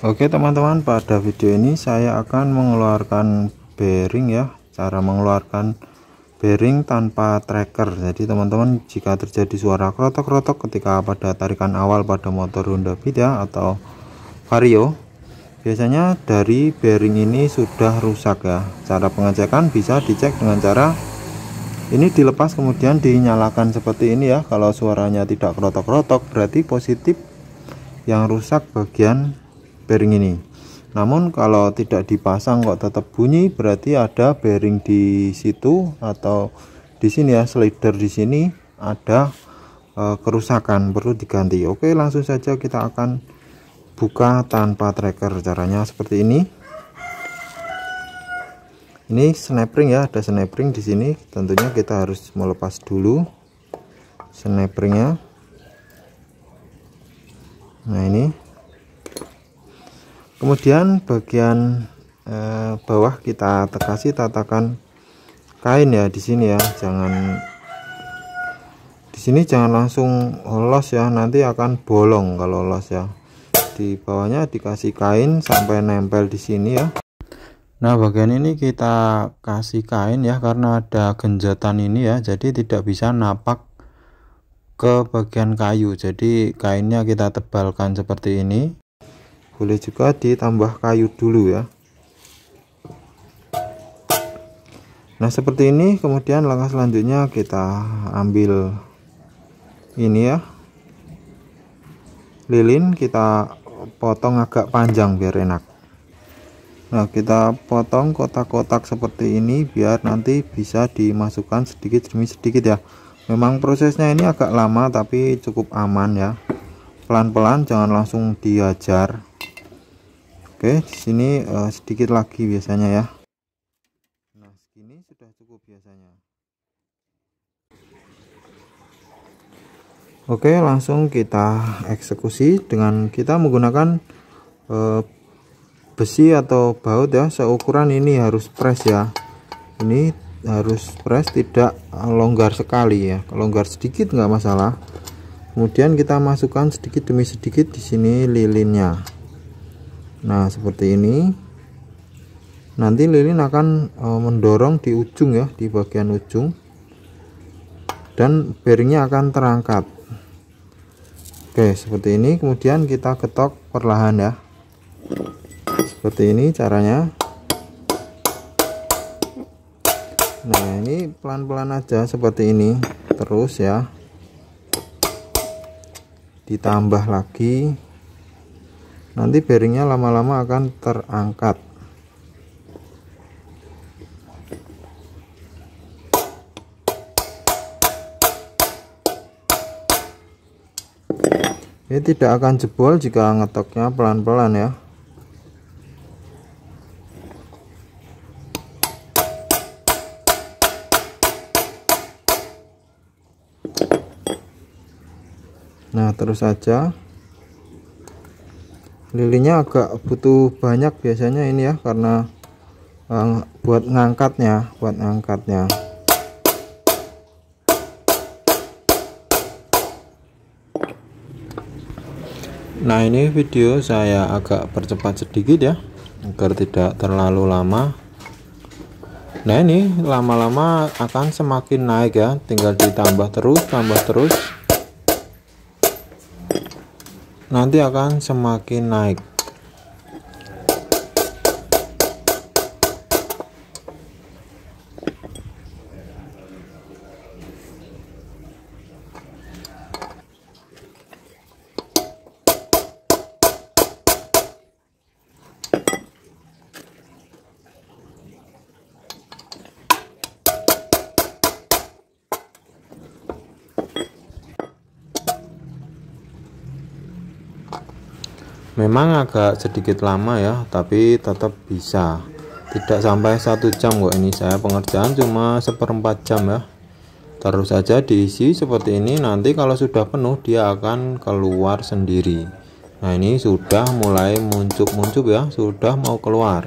Oke teman-teman pada video ini saya akan mengeluarkan bearing ya cara mengeluarkan bearing tanpa tracker jadi teman-teman jika terjadi suara krotok-krotok ketika pada tarikan awal pada motor Honda Beat ya, atau Vario biasanya dari bearing ini sudah rusak ya cara pengecekan bisa dicek dengan cara ini dilepas kemudian dinyalakan seperti ini ya kalau suaranya tidak kerotok-kerotok berarti positif yang rusak bagian bearing ini namun kalau tidak dipasang kok tetap bunyi berarti ada bearing di situ atau di sini ya slider di sini ada e, kerusakan perlu diganti oke langsung saja kita akan buka tanpa tracker caranya seperti ini ini snap ring ya ada snap ring di sini tentunya kita harus melepas dulu snap snapringnya nah ini kemudian bagian eh, bawah kita kasih tatakan kain ya di sini ya jangan di sini jangan langsung los ya nanti akan bolong kalau los ya di bawahnya dikasih kain sampai nempel di sini ya Nah bagian ini kita kasih kain ya karena ada genjatan ini ya jadi tidak bisa napak ke bagian kayu jadi kainnya kita tebalkan seperti ini boleh juga ditambah kayu dulu ya nah seperti ini kemudian langkah selanjutnya kita ambil ini ya lilin kita potong agak panjang biar enak nah kita potong kotak-kotak seperti ini biar nanti bisa dimasukkan sedikit demi sedikit ya memang prosesnya ini agak lama tapi cukup aman ya pelan-pelan jangan langsung diajar Oke, di sini uh, sedikit lagi biasanya ya. Nah, segini sudah cukup biasanya. Oke, langsung kita eksekusi dengan kita menggunakan uh, besi atau baut ya. Seukuran ini harus press ya. Ini harus press tidak longgar sekali ya. Kalau longgar sedikit nggak masalah. Kemudian kita masukkan sedikit demi sedikit di sini lilinnya nah seperti ini nanti lilin akan e, mendorong di ujung ya di bagian ujung dan bearingnya akan terangkat oke seperti ini kemudian kita ketok perlahan ya seperti ini caranya nah ini pelan-pelan aja seperti ini terus ya ditambah lagi nanti bearingnya lama-lama akan terangkat ini tidak akan jebol jika ngetoknya pelan-pelan ya nah terus saja lilinnya agak butuh banyak biasanya ini ya karena uh, buat ngangkatnya buat ngangkatnya nah ini video saya agak percepat sedikit ya agar tidak terlalu lama nah ini lama-lama akan semakin naik ya tinggal ditambah terus tambah terus nanti akan semakin naik. memang agak sedikit lama ya tapi tetap bisa tidak sampai satu jam kok ini saya pengerjaan cuma seperempat jam ya terus saja diisi seperti ini nanti kalau sudah penuh dia akan keluar sendiri nah ini sudah mulai muncul-muncul ya sudah mau keluar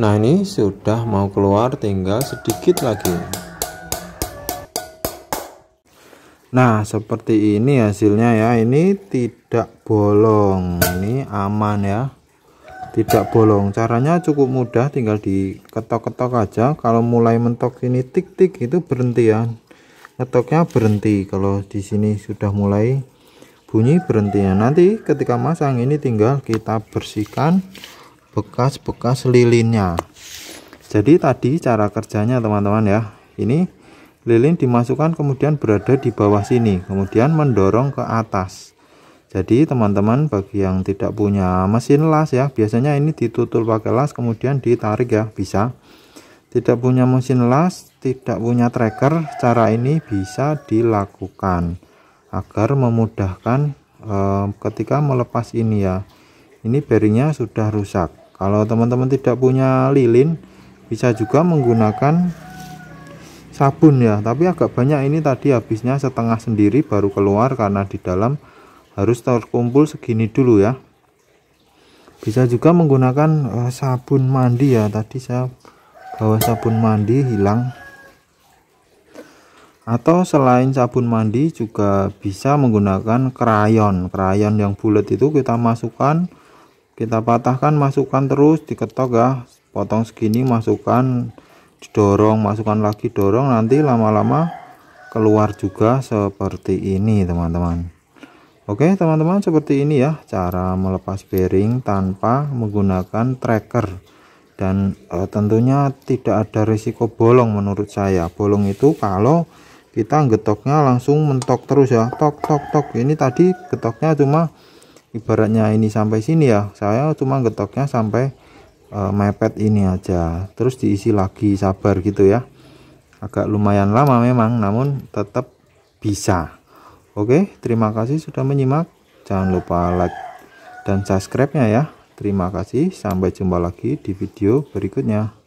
nah ini sudah mau keluar tinggal sedikit lagi Nah seperti ini hasilnya ya ini tidak bolong ini aman ya tidak bolong caranya cukup mudah tinggal diketok-ketok aja kalau mulai mentok ini tik-tik itu berhenti ya ngetoknya berhenti kalau di sini sudah mulai bunyi berhentinya nanti ketika masang ini tinggal kita bersihkan bekas-bekas lilinnya jadi tadi cara kerjanya teman-teman ya ini lilin dimasukkan kemudian berada di bawah sini kemudian mendorong ke atas jadi teman-teman bagi yang tidak punya mesin las ya biasanya ini ditutul pakai las kemudian ditarik ya bisa tidak punya mesin las tidak punya tracker cara ini bisa dilakukan agar memudahkan eh, ketika melepas ini ya ini bearingnya sudah rusak kalau teman-teman tidak punya lilin bisa juga menggunakan sabun ya tapi agak banyak ini tadi habisnya setengah sendiri baru keluar karena di dalam harus terkumpul segini dulu ya bisa juga menggunakan uh, sabun mandi ya tadi saya bawa sabun mandi hilang atau selain sabun mandi juga bisa menggunakan krayon krayon yang bulat itu kita masukkan kita patahkan masukkan terus diketok ya potong segini masukkan didorong masukkan lagi dorong nanti lama-lama keluar juga seperti ini teman-teman Oke teman-teman seperti ini ya cara melepas bearing tanpa menggunakan tracker dan e, tentunya tidak ada risiko bolong menurut saya bolong itu kalau kita getoknya langsung mentok terus ya tok tok tok ini tadi getoknya cuma ibaratnya ini sampai sini ya saya cuma getoknya sampai uh, mepet ini aja terus diisi lagi sabar gitu ya agak lumayan lama memang namun tetap bisa oke terima kasih sudah menyimak jangan lupa like dan subscribe nya ya terima kasih sampai jumpa lagi di video berikutnya